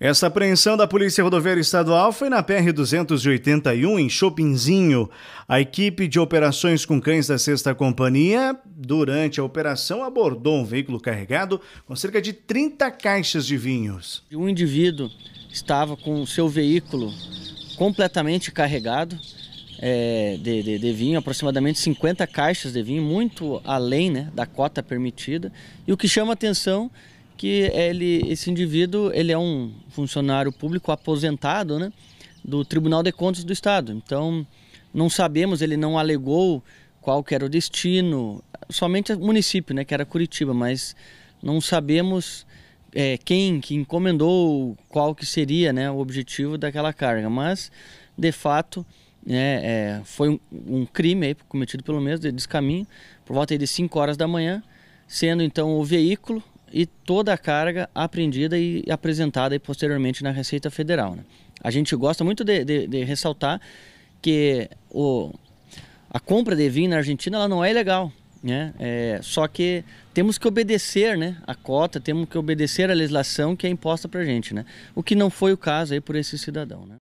Essa apreensão da Polícia Rodoviária Estadual foi na PR-281, em Chopinzinho. A equipe de operações com cães da Sexta Companhia, durante a operação, abordou um veículo carregado com cerca de 30 caixas de vinhos. Um indivíduo estava com o seu veículo completamente carregado é, de, de, de, vinho, aproximadamente 50 caixas de vinho, muito além né, da cota permitida. E o que chama atenção que ele, esse indivíduo ele é um funcionário público aposentado né, do Tribunal de Contas do Estado. Então, não sabemos, ele não alegou qual que era o destino, somente o município, né, que era Curitiba, mas não sabemos é, quem que encomendou, qual que seria né, o objetivo daquela carga. Mas, de fato, é, é, foi um, um crime aí, cometido pelo menos de descaminho, por volta de 5 horas da manhã, sendo então o veículo e toda a carga apreendida e apresentada e posteriormente na Receita Federal. Né? A gente gosta muito de, de, de ressaltar que o, a compra de vinho na Argentina ela não é ilegal. Né? É, só que temos que obedecer né, a cota, temos que obedecer a legislação que é imposta para a gente. Né? O que não foi o caso aí por esse cidadão. Né?